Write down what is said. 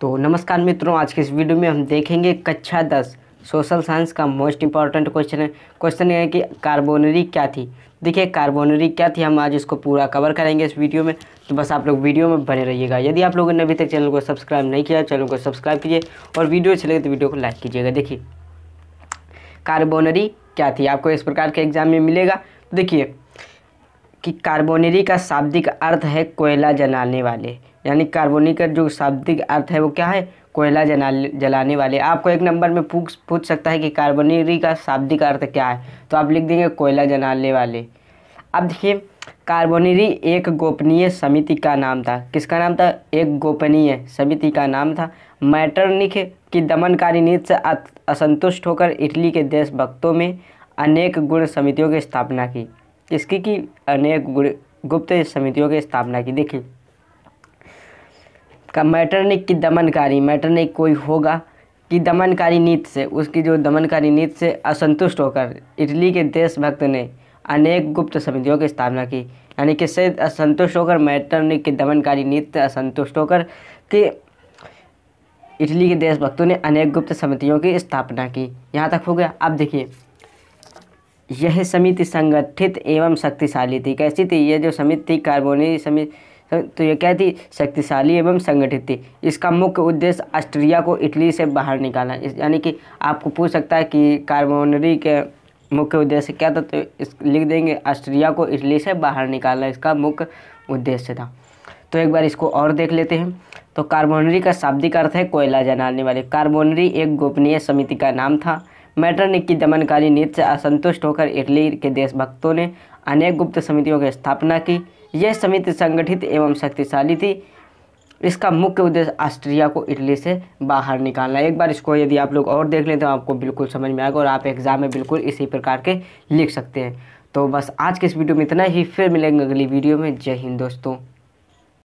तो नमस्कार मित्रों आज के इस वीडियो में हम देखेंगे कक्षा दस सोशल साइंस का मोस्ट इंपॉर्टेंट क्वेश्चन है क्वेश्चन ये है कि कार्बोनरी क्या थी देखिए कार्बोनरी क्या थी हम आज इसको पूरा कवर करेंगे इस वीडियो में तो बस आप लोग वीडियो में बने रहिएगा यदि आप लोगों ने अभी तक चैनल को सब्सक्राइब नहीं किया चैनल को सब्सक्राइब कीजिए और वीडियो अच्छी लगे तो वीडियो को लाइक कीजिएगा देखिए कार्बोनरी क्या थी आपको इस प्रकार के एग्जाम में मिलेगा देखिए कि कार्बोनरी का शाब्दिक अर्थ है कोयला जलाने वाले यानी कार्बोनिक का जो शाब्दिक अर्थ है वो क्या है कोयला जला जलाने वाले आपको एक नंबर में पूछ पूछ सकता है कि कार्बोनेरी का शाब्दिक अर्थ क्या है तो आप लिख देंगे कोयला जलाने वाले अब देखिए कार्बोनेरी एक गोपनीय समिति का नाम था किसका नाम था एक गोपनीय समिति का नाम था मैटरनिक की दमनकारी नीति से असंतुष्ट होकर इटली के देशभक्तों में अनेक गुण समितियों की स्थापना की इसकी की अनेक गुण गुप्त समितियों की स्थापना की देखिए का मैटरनिक की दमनकारी मैटरनिक कोई होगा कि दमनकारी नीति से उसकी जो दमनकारी नीति से असंतुष्ट होकर इटली के देशभक्त ने अनेक गुप्त समितियों की स्थापना की यानी कि से असंतुष्ट होकर मैटरनिक की दमनकारी नीति से असंतुष्ट होकर कि इटली के देशभक्तों ने अनेक गुप्त समितियों की स्थापना की यहाँ तक हो गया अब देखिए यह समिति संगठित एवं शक्तिशाली थी कैसी थी यह जो समिति थी कार्बोनी समिति तो यह क्या थी शक्तिशाली एवं संगठित थी इसका मुख्य उद्देश्य ऑस्ट्रिया को इटली से बाहर निकालना यानी कि आपको पूछ सकता है कि कार्बोनरी के मुख्य उद्देश्य क्या था तो इस लिख देंगे ऑस्ट्रिया को इटली से बाहर निकालना इसका मुख्य उद्देश्य था तो एक बार इसको और देख लेते हैं तो कार्बोनरी का शाब्दिक अर्थ है कोयला जलाने वाले कार्बोनरी एक गोपनीय समिति का नाम था मैटरनिक की दमनकारी नीति से असंतुष्ट होकर इटली के देशभक्तों ने अनेक गुप्त समितियों की स्थापना की यह समिति संगठित एवं शक्तिशाली थी इसका मुख्य उद्देश्य ऑस्ट्रिया को इटली से बाहर निकालना एक बार इसको यदि आप लोग और देख लें तो आपको बिल्कुल समझ में आएगा और आप एग्ज़ाम में बिल्कुल इसी प्रकार के लिख सकते हैं तो बस आज के इस वीडियो में इतना ही फिर मिलेंगे अगली वीडियो में जय हिंद दोस्तों